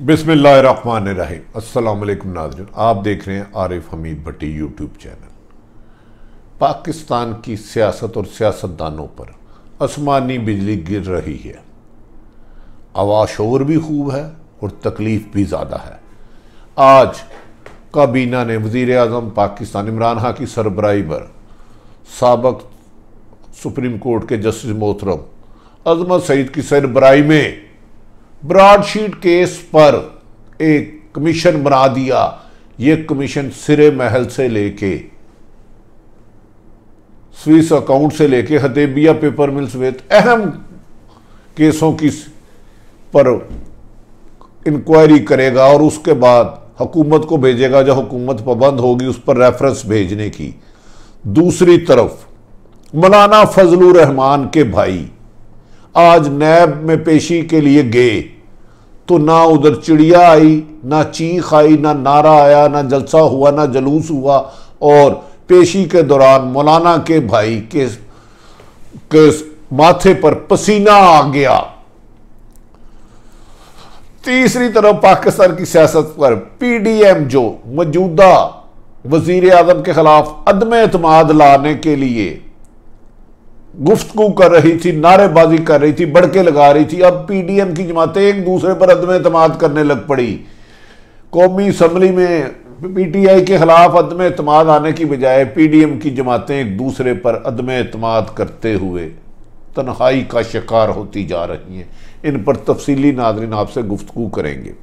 अस्सलाम वालेकुम नाजरन आप देख रहे हैं आरिफ हमीद भट्टी यूट्यूब चैनल पाकिस्तान की सियासत और सियासतदानों पर आसमानी बिजली गिर रही है आवा शोर भी खूब है और तकलीफ़ भी ज़्यादा है आज काबीना ने वज़ी अजम पाकिस्तान इमरान खां की सरबराही पर सबक सुप्रीम कोर्ट के जस्टिस मोहतरम अजमत सईद की सरबराही में ब्रॉडशीट केस पर एक कमीशन बना दिया ये कमीशन सिरे महल से लेके स्विस अकाउंट से लेके हदेबिया पेपर मिल समेत अहम केसों की पर इंक्वायरी करेगा और उसके बाद हुकूमत को भेजेगा जब हुकूमत पाबंद होगी उस पर रेफरेंस भेजने की दूसरी तरफ मौलाना फजलुर रहमान के भाई आज नैब में पेशी के लिए गए तो ना उधर चिड़िया आई ना चीख आई ना नारा आया ना जलसा हुआ ना जलूस हुआ और पेशी के दौरान मौलाना के भाई के, के माथे पर पसीना आ गया तीसरी तरफ पाकिस्तान की सियासत पर पीडीएम जो मौजूदा वजीर आजम के खिलाफ अदम अतमाद लाने के लिए गुफ्तु कर रही थी नारेबाजी कर रही थी बड़के लगा रही थी अब पीडीएम की जमातें एक दूसरे पर अदम अतमाद करने लग पड़ी कौमी असम्बली में पीटीआई के खिलाफ अदम अतमाद आने की बजाय पीडीएम की जमातें एक दूसरे पर अदम अतमाद करते हुए तनखाई का शिकार होती जा रही हैं इन पर तफसीली नादरीन आपसे गुफ्तु करेंगे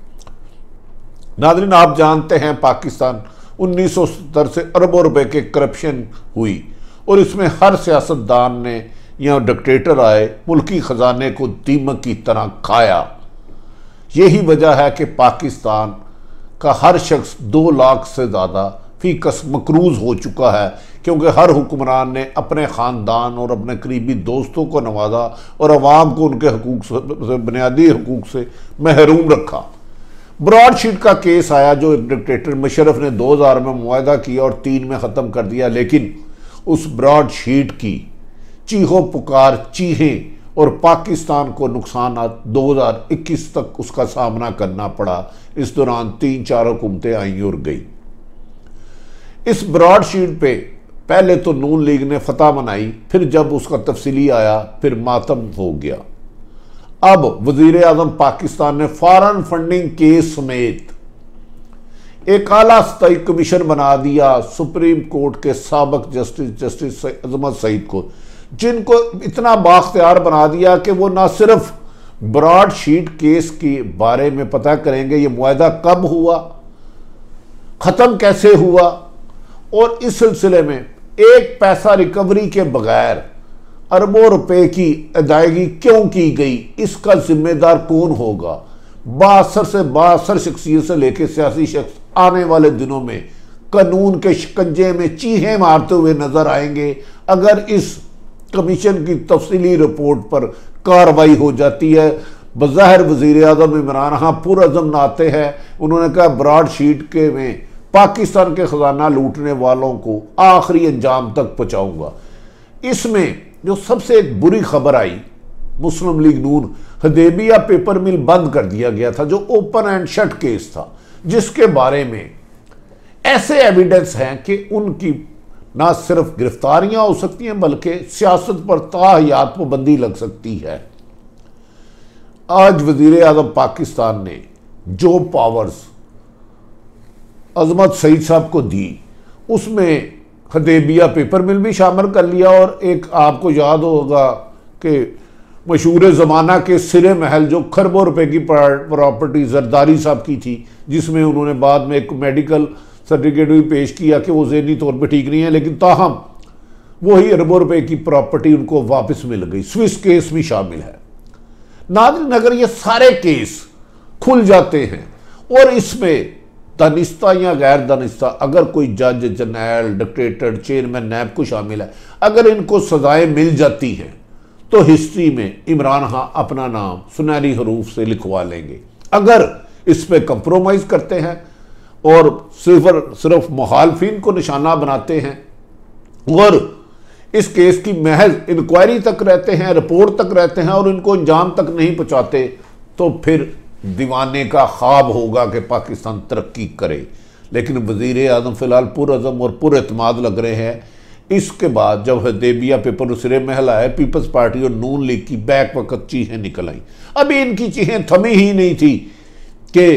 नादरीन आप जानते हैं पाकिस्तान उन्नीस सौ सत्तर से अरबों रुपए के करप्शन हुई और इसमें हर सियासतदान ने या डिक्टेटर आए मुल्की ख़जाने को दीमक की तरह खाया यही वजह है कि पाकिस्तान का हर शख्स दो लाख से ज़्यादा फी कस मकरूज हो चुका है क्योंकि हर हुक्मरान ने अपने ख़ानदान और अपने करीबी दोस्तों को नवाजा और आवाम को उनके हकूक से बुनियादी हकूक से महरूम रखा ब्रॉड शीट का केस आया जो एक डिक्टेटर मुशरफ ने दो हज़ार में माहा किया और तीन में ख़त्म कर दिया लेकिन उस ब्रॉडशीट की चीहो पुकार चीहे और पाकिस्तान को नुकसान 2021 तक उसका सामना करना पड़ा इस दौरान तीन चार हुकूमतें आई और गई इस ब्रॉडशीट पे पहले तो नून लीग ने फतह मनाई फिर जब उसका तफसीली आया फिर मातम हो गया अब वजीर आजम पाकिस्तान ने फॉरन फंडिंग केस समेत एक आला स्थाई कमीशन बना दिया सुप्रीम कोर्ट के सबक जस्टिस जस्टिस अजमत सईद को जिनको इतना बाख्तियार बना दिया कि वो ना सिर्फ ब्रॉड शीट केस के बारे में पता करेंगे ये माहा कब हुआ ख़त्म कैसे हुआ और इस सिलसिले में एक पैसा रिकवरी के बगैर अरबों रुपए की अदायगी क्यों की गई इसका जिम्मेदार कौन होगा बासर से बासर शख्सियत से लेकर सियासी शख्स आने वाले दिनों में कानून के शिकंजे में चीहे मारते हुए नजर आएंगे अगर इस कमीशन की तफसली रिपोर्ट पर कार्रवाई हो जाती है बज़ाहिर वजीर अजम इमरान खां पुरज़म नाते हैं उन्होंने कहा ब्रॉड शीट के में पाकिस्तान के ख़जाना लूटने वालों को आखिरी अंजाम तक पहुँचाऊँगा इसमें जो सबसे एक बुरी खबर आई मुस्लिम लीग नून हदेबिया पेपर मिल बंद कर दिया गया था जो ओपन एंड शट केस था जिसके बारे में ऐसे एविडेंस हैं कि उनकी ना सिर्फ गिरफ्तारियां हो सकती हैं बल्कि सियासत पर ताहयात पाबंदी लग सकती है आज वजीर अजम पाकिस्तान ने जो पावर्स अजमत सईद साहब को दी उसमें हदेबिया पेपर मिल भी शामिल कर लिया और एक आपको याद होगा कि मशहूर ज़माना के सिरे महल जो खरबों रुपए की प्रॉपर्टी जरदारी साहब की थी जिसमें उन्होंने बाद में एक मेडिकल सर्टिफिकेट भी पेश किया कि वो जहनी तौर पर ठीक नहीं है लेकिन ताहम वही अरबों रुपए की प्रॉपर्टी उनको वापस मिल गई स्विस केस भी शामिल है नादर नगर ये सारे केस खुल जाते हैं और इसमें दानिश्ता या गैर दानिश्ता अगर कोई जज जनरल डिक्टेटर चेयरमैन नैब को शामिल है अगर इनको सजाएं मिल जाती हैं तो हिस्ट्री में इमरान खां अपना नाम सुनहरी हरूफ से लिखवा लेंगे अगर इस पर कंप्रोमाइज करते हैं और सिर्फ सिर्फ मुखालफिन को निशाना बनाते हैं और इस केस की महज इंक्वायरी तक रहते हैं रिपोर्ट तक रहते हैं और इनको अंजाम तक नहीं पहुंचाते तो फिर दीवाने का ख्वाब होगा कि पाकिस्तान तरक्की करे लेकिन वजीर आजम फ़िलहाल पुरम और पुरमाद लग रहे हैं इसके बाद जब हदेबिया पेपर सिरे महल आए पीपल्स पार्टी और नून लीग की बैक वक्त चीहें निकल आई अभी इनकी चीहें थमी ही नहीं थी कि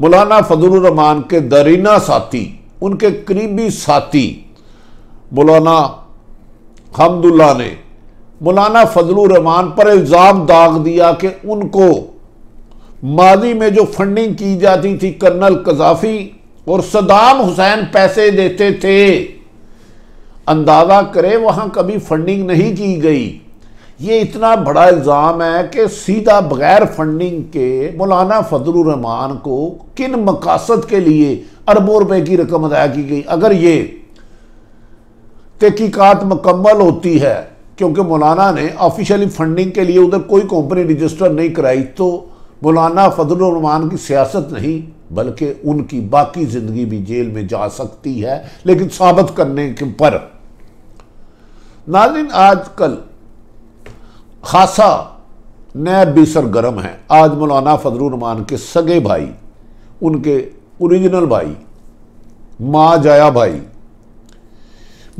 मौलाना फजलान के दरीना साथी उनके करीबी साथी मौलाना हमदुल्ला ने मौलाना फजलान पर इल्ज़ाम दाग दिया कि उनको माली में जो फंडिंग की जाती थी कर्नल कजाफी और सदाम हुसैन पैसे देते थे अंदाज़ा करें वहाँ कभी फंडिंग नहीं की गई ये इतना बड़ा इल्ज़ाम है कि सीधा बग़ैर फंडिंग के मौलाना फजलरहमान को किन मकासद के लिए अरबों रुपए की रकम अदा की गई अगर ये तहकीकत मुकम्मल होती है क्योंकि मौलाना ने ऑफिशियली फंडिंग के लिए उधर कोई कंपनी रजिस्टर नहीं कराई तो मौलाना फजलरहमान की सियासत नहीं बल्कि उनकी बाकी ज़िंदगी भी जेल में जा सकती है लेकिन साबित करने के पर नाजिन आजकल खासा नैब भी सरगर्म है आज मौलाना फजलरहमान के सगे भाई उनके ओरिजिनल भाई माँ जाया भाई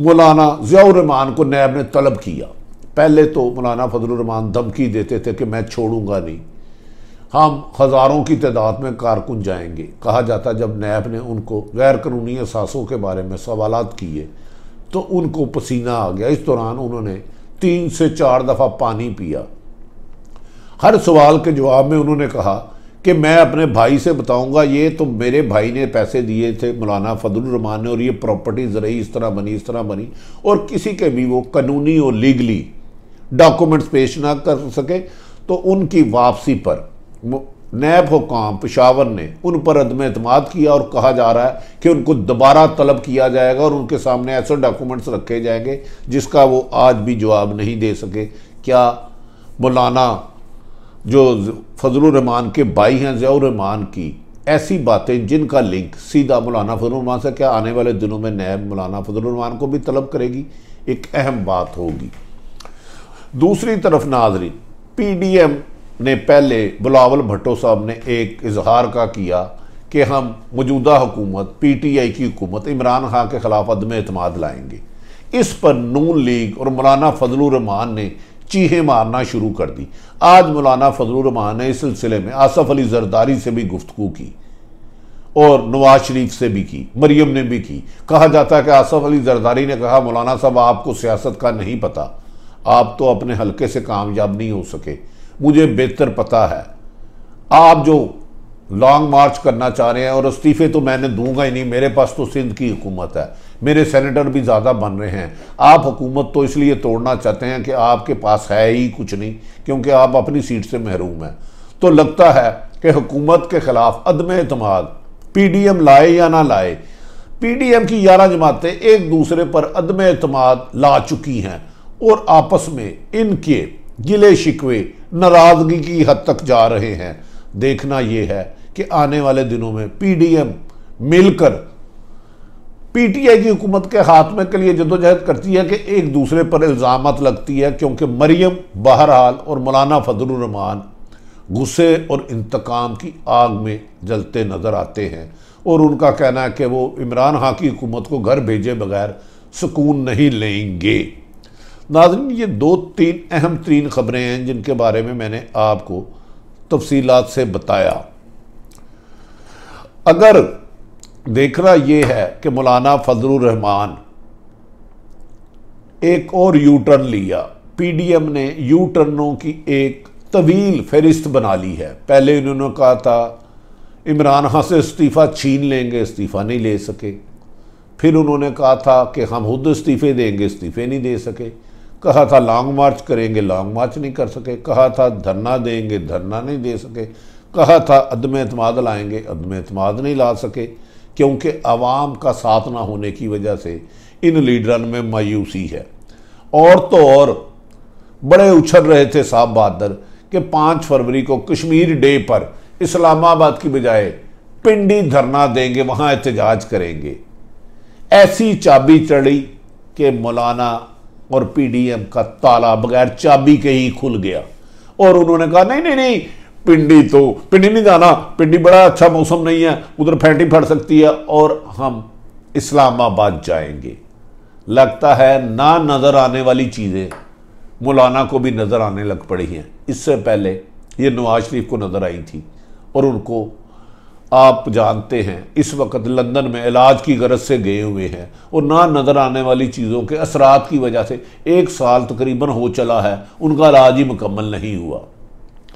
मौलाना ज़ियामान को नैब ने तलब किया पहले तो मौलाना फजलरहमान धमकी देते थे कि मैं छोड़ूंगा नहीं हम हज़ारों की तादाद में कारकुन जाएंगे कहा जाता जब नैब ने उनको गैर कानूनी असासों के बारे में सवाल किए तो उनको पसीना आ गया इस दौरान उन्होंने तीन से चार दफ़ा पानी पिया हर सवाल के जवाब में उन्होंने कहा कि मैं अपने भाई से बताऊंगा ये तो मेरे भाई ने पैसे दिए थे मौलाना फजल ने और ये प्रॉपर्टी ज़रिए इस तरह बनी इस तरह बनी और किसी के भी वो कानूनी और लीगली डॉक्यूमेंट्स पेश ना कर सके तो उनकी वापसी पर नैब हुकाम पेशावर ने उन पर अदम अतमाद किया और कहा जा रहा है कि उनको दोबारा तलब किया जाएगा और उनके सामने ऐसे डॉक्यूमेंट्स रखे जाएंगे जिसका वो आज भी जवाब नहीं दे सके क्या मौलाना जो फजलरहमान के भाई हैं ज़ियारहमान की ऐसी बातें जिनका लिंक सीधा मौलाना फजलरहमान से क्या आने वाले दिनों में नैब मौलाना फजलरहमान को भी तलब करेगी एक अहम बात होगी दूसरी तरफ नाजरीन पी डी एम ने पहले बुलावल भट्टो साहब ने एक इजहार का किया कि हम मौजूदा हुकूमत पी टी आई की हुकूमत इमरान खां के ख़िलाफ़ अदम अतमाद लाएंगे इस पर नून लीग और मौलाना फजलरहमान ने चीहे मारना शुरू कर दी आज मौलाना फजलरहमान ने इस सिलसिले में आसफ़ अली जरदारी से भी गुफ्तु की और नवाज शरीफ से भी की मरियम ने भी की कहा जाता है कि आसफ़ अली जरदारी ने कहा मौलाना साहब आपको सियासत का नहीं पता आप तो अपने हल्के से कामयाब नहीं हो सके मुझे बेहतर पता है आप जो लॉन्ग मार्च करना चाह रहे हैं और इस्तीफे तो मैंने दूंगा ही नहीं मेरे पास तो सिंध की हुकूमत है मेरे सेनेटर भी ज़्यादा बन रहे हैं आप हुकूमत तो इसलिए तोड़ना चाहते हैं कि आपके पास है ही कुछ नहीं क्योंकि आप अपनी सीट से महरूम हैं तो लगता है कि हुकूमत के ख़िलाफ़ अदम अतमाद पी डी एम लाए या ना लाए पी डी एम की ग्यारह जमातें एक दूसरे पर अदम अतमाद ला चुकी हैं और आपस में इनके गिले शिकवे नाराज़गी की हद तक जा रहे हैं देखना ये है कि आने वाले दिनों में पीडीएम मिलकर पीटीआई की हुकूमत के हाथ में के लिए जदोजहद करती है कि एक दूसरे पर इल्ज़ाम लगती है क्योंकि मरियम बहरहाल और मौलाना फजलरहमान गुस्से और इंतकाम की आग में जलते नज़र आते हैं और उनका कहना है कि वो इमरान खां की हुकूमत को घर भेजे बगैर सुकून नहीं लेंगे नाजरीन ये दो तीन अहम तीन ख़बरें हैं जिनके बारे में मैंने आपको तफसीलात से बताया अगर देखना यह है कि मौलाना फजलरहमान रहमान एक और यू टर्न लिया पी डी एम ने यू टर्नों की एक तवील फहरिस्त बना ली है पहले इन्होंने कहा था इमरान खां से इस्तीफ़ा छीन लेंगे इस्तीफ़ा नहीं ले सके फिर उन्होंने कहा था कि हम खुद इस्तीफ़े देंगे इस्तीफ़े नहीं दे सके कहा था लॉन्ग मार्च करेंगे लॉन्ग मार्च नहीं कर सके कहा था धरना देंगे धरना नहीं दे सके कहा था अदम अतमाद लाएंगे अदम अतमाद नहीं ला सके क्योंकि आवाम का साथ ना होने की वजह से इन लीडरन में मायूसी है और तो और बड़े उछल रहे थे साहब बहादुर कि पाँच फरवरी को कश्मीर डे पर इस्लामाबाद की बजाय पिंडी धरना देंगे वहाँ एहतजाज करेंगे ऐसी चाबी चढ़ी कि मौलाना और पीडीएम का ताला बगैर चाबी के ही खुल गया और उन्होंने कहा नहीं नहीं नहीं पिंडी तो पिंडी नहीं जाना पिंडी बड़ा अच्छा मौसम नहीं है उधर फैटी फट सकती है और हम इस्लामाबाद जाएंगे लगता है ना नज़र आने वाली चीज़ें मौलाना को भी नज़र आने लग पड़ी हैं इससे पहले ये नवाज शरीफ को नज़र आई थी और उनको आप जानते हैं इस वक्त लंदन में इलाज की गरज से गए हुए हैं और ना नज़र आने वाली चीज़ों के असरात की वजह से एक साल तकरीबन हो चला है उनका इलाज ही मुकम्मल नहीं हुआ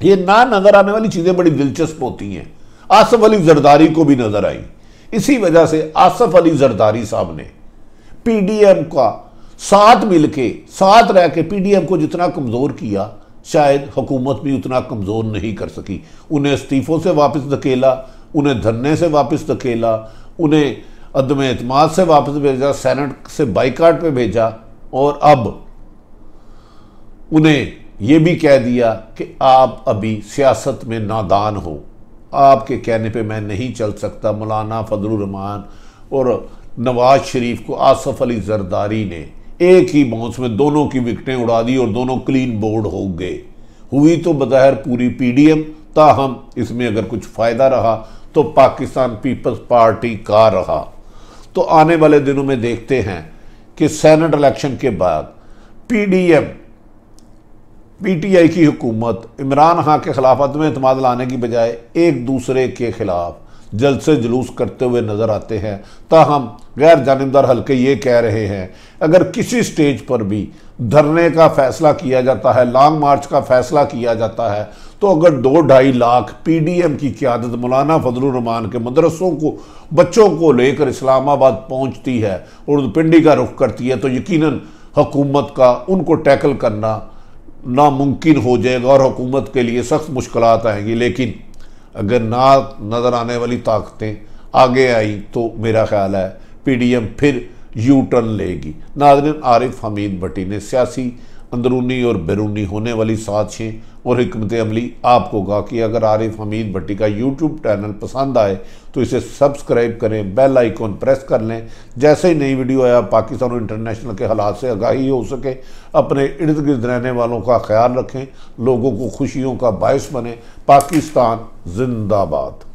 ये ना नज़र आने वाली चीज़ें बड़ी दिलचस्प होती हैं आसफ अली जरदारी को भी नज़र आई इसी वजह से आसफ अली जरदारी साहब ने पी डी एम का साथ मिल के साथ रह के पी डी एम को जितना कमज़ोर किया शायद हुकूमत भी उतना कमज़ोर नहीं कर सकी उन्हें इस्तीफ़ों से वापस धकेला उन्हें धरने से वापस धकेला उन्हें अदम अतमाद से वापस भेजा सैनट से बाइकाट पे भेजा और अब उन्हें यह भी कह दिया कि आप अभी सियासत में नादान हो आपके कहने पे मैं नहीं चल सकता मौलाना फजलरहमान और नवाज शरीफ को आसफ अली जरदारी ने एक ही बाउंस में दोनों की विकटें उड़ा दी और दोनों क्लीन बोर्ड हो गए हुई तो बज़ाहिर पूरी पीडीएम ताहम इसमें अगर कुछ फ़ायदा रहा तो पाकिस्तान पीपल्स पार्टी का रहा तो आने वाले दिनों में देखते हैं कि सेनेट इलेक्शन के बाद पीडीएम पीटीआई की हुकूमत इमरान खां के खिलाफ अदम अतमाद लाने की बजाय एक दूसरे के खिलाफ से जुलूस करते हुए नज़र आते हैं ताहम गैर जानबदार हल्के ये कह रहे हैं अगर किसी स्टेज पर भी धरने का फैसला किया जाता है लॉन्ग मार्च का फैसला किया जाता है तो अगर दो ढाई लाख पीडीएम की क्यादत मौलाना फजलरहमान के मदरसों को बच्चों को लेकर इस्लामाबाद पहुंचती है और पिंडी का रुख करती है तो यकीनन हुकूमत का उनको टैकल करना नामुमकिन हो जाएगा और हुकूमत के लिए सख्त मुश्किल आएंगी लेकिन अगर ना नज़र आने वाली ताकतें आगे आई तो मेरा ख्याल है एम फिर यू टर्न लेगी नाजरन आरिफ हमीद भट्टी ने सियासी अंदरूनी और बैरूनी होने वाली साजिशें और हमत अमली आपको कहा कि अगर आरिफ हमीद भट्टी का यूट्यूब चैनल पसंद आए तो इसे सब्सक्राइब करें बेल आइकॉन प्रेस कर लें जैसे ही नई वीडियो आया पाकिस्तान और इंटरनेशनल के हालात से आगाही हो सके अपने इर्द गिर्द रहने वालों का ख्याल रखें लोगों को खुशियों का बायस बने पाकिस्तान जिंदाबाद